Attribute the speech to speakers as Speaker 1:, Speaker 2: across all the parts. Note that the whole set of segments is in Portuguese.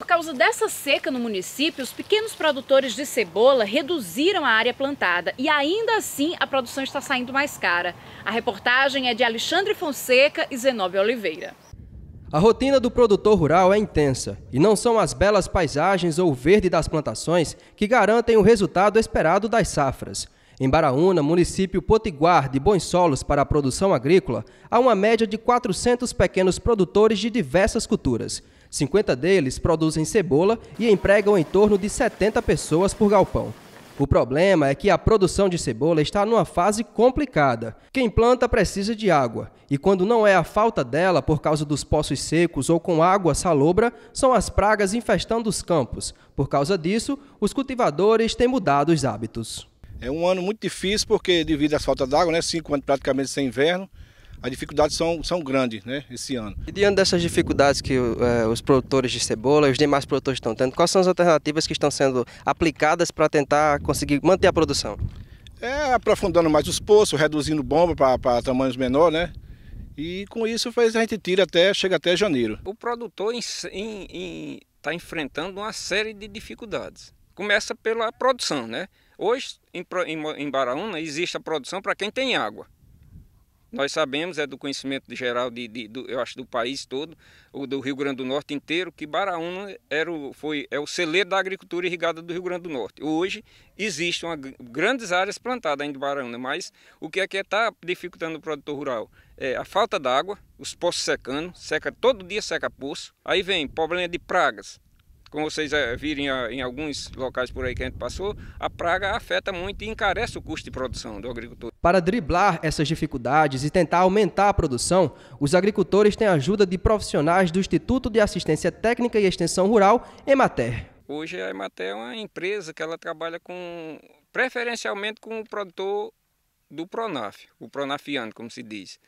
Speaker 1: Por causa dessa seca no município, os pequenos produtores de cebola reduziram a área plantada e ainda assim a produção está saindo mais cara. A reportagem é de Alexandre Fonseca e Zenobia Oliveira. A rotina do produtor rural é intensa e não são as belas paisagens ou o verde das plantações que garantem o resultado esperado das safras. Em Baraúna, município potiguar de bons solos para a produção agrícola, há uma média de 400 pequenos produtores de diversas culturas. 50 deles produzem cebola e empregam em torno de 70 pessoas por galpão. O problema é que a produção de cebola está numa fase complicada. Quem planta precisa de água, e quando não é a falta dela por causa dos poços secos ou com água salobra, são as pragas infestando os campos. Por causa disso, os cultivadores têm mudado os hábitos.
Speaker 2: É um ano muito difícil porque devido à falta d'água, né, cinco anos praticamente sem inverno, as dificuldades são, são grandes né, esse ano.
Speaker 1: E diante dessas dificuldades que eh, os produtores de cebola e os demais produtores estão tendo, quais são as alternativas que estão sendo aplicadas para tentar
Speaker 2: conseguir manter a produção? É aprofundando mais os poços, reduzindo bomba para tamanhos menores, né? E com isso faz, a gente tira até, chega até janeiro. O produtor está enfrentando uma série de dificuldades. Começa pela produção, né? Hoje, em, em, em Baraúna, existe a produção para quem tem água. Nós sabemos, é do conhecimento geral, de, de do, eu acho, do país todo, ou do Rio Grande do Norte inteiro, que Baraúna era o, foi, é o celeiro da agricultura irrigada do Rio Grande do Norte. Hoje existem uma, grandes áreas plantadas ainda em Baraúna, mas o que é que está dificultando o produtor rural? É a falta d'água, os poços secando, seca todo dia, seca poço. Aí vem problema de pragas, como vocês eh, virem eh, em alguns locais por aí que a gente passou, a praga afeta muito e encarece o custo de produção do agricultor.
Speaker 1: Para driblar essas dificuldades e tentar aumentar a produção, os agricultores têm a ajuda de profissionais do Instituto de Assistência Técnica e Extensão Rural, EMATER.
Speaker 2: Hoje a EMATER é uma empresa que ela trabalha com, preferencialmente com o produtor do Pronaf, o pronafiano, como se diz.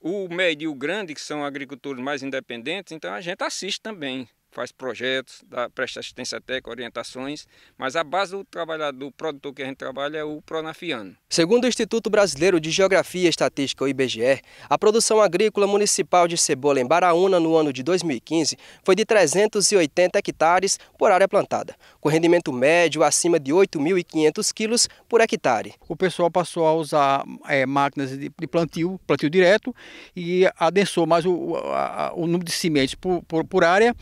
Speaker 2: O médio e o grande, que são agricultores mais independentes, então a gente assiste também faz projetos, dá, presta assistência técnica, orientações, mas a base do trabalhador, do produtor que a gente trabalha é o pronafiano.
Speaker 1: Segundo o Instituto Brasileiro de Geografia e Estatística, o IBGE, a produção agrícola municipal de cebola em Baraúna no ano de 2015 foi de 380 hectares por área plantada, com rendimento médio acima de 8.500
Speaker 3: quilos por hectare. O pessoal passou a usar é, máquinas de, plantio, plantio direto, e adensou mais o, a, o número de sementes por, por, por área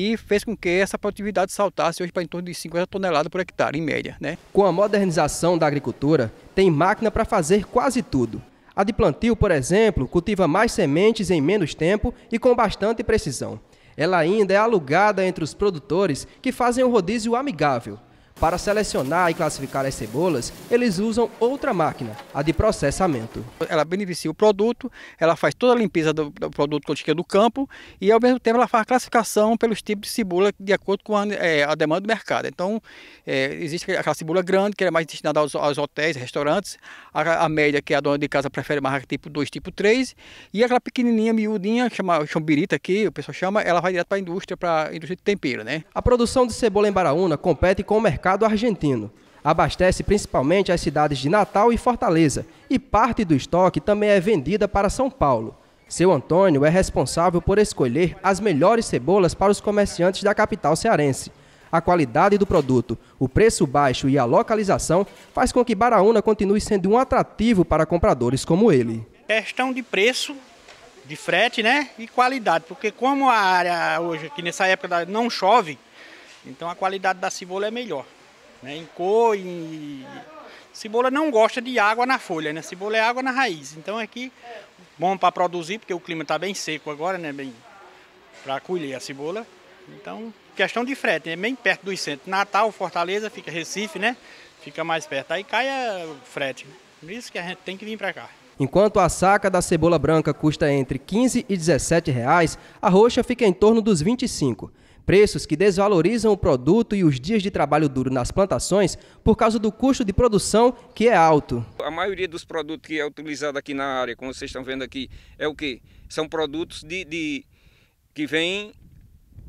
Speaker 3: e fez com que essa produtividade saltasse hoje para em torno de 50 toneladas por hectare, em média. Né? Com a
Speaker 1: modernização da agricultura, tem máquina para fazer quase tudo. A de plantio, por exemplo, cultiva mais sementes em menos tempo e com bastante precisão. Ela ainda é alugada entre os produtores que fazem um rodízio amigável. Para selecionar e classificar
Speaker 3: as cebolas, eles usam outra máquina, a de processamento. Ela beneficia o produto, ela faz toda a limpeza do, do produto que chega do campo e, ao mesmo tempo, ela faz a classificação pelos tipos de cebola de acordo com a, é, a demanda do mercado. Então, é, existe aquela cebola grande, que é mais destinada aos, aos hotéis, restaurantes, a, a, média, que a dona de casa prefere mais tipo 2, tipo 3, e aquela pequenininha, miudinha, chama chombirita aqui, o pessoal chama, ela vai direto para a indústria, para a indústria de tempero. Né? A produção de cebola em Baraúna compete com o mercado mercado argentino. Abastece
Speaker 1: principalmente as cidades de Natal e Fortaleza, e parte do estoque também é vendida para São Paulo. Seu Antônio é responsável por escolher as melhores cebolas para os comerciantes da capital cearense. A qualidade do produto, o preço baixo e a localização faz com que Baraúna continue sendo um atrativo para compradores como ele.
Speaker 3: Questão de preço, de frete, né? E qualidade, porque como a área hoje, que nessa época não chove, então a qualidade da cebola é melhor né, em cor, e Cebola não gosta de água na folha, né? Cebola é água na raiz. Então aqui, é bom para produzir, porque o clima está bem seco agora, né? Bem para colher a cebola. Então, questão de frete, é né? bem perto dos centros. Natal, Fortaleza, fica Recife, né? Fica mais perto. Aí cai o frete. Por isso que a gente tem que vir para cá.
Speaker 1: Enquanto a saca da cebola branca custa entre 15 e 17 reais, a roxa fica em torno dos 25. Preços que desvalorizam o produto e os dias de trabalho duro nas plantações por causa do custo de produção que é alto.
Speaker 2: A maioria dos produtos que é utilizado aqui na área, como vocês estão vendo aqui, é o que? São produtos de, de que vêm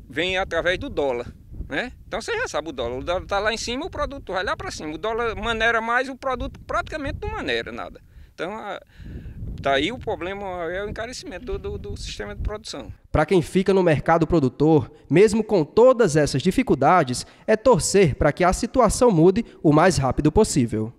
Speaker 2: vem através do dólar. Né? Então você já sabe o dólar. O dólar está lá em cima, o produto vai lá para cima. O dólar maneira mais, o produto praticamente não maneira nada. Então a, aí o problema é o encarecimento do, do, do sistema de produção.
Speaker 1: Para quem fica no mercado produtor, mesmo com todas essas dificuldades, é torcer para que a situação mude o mais rápido possível.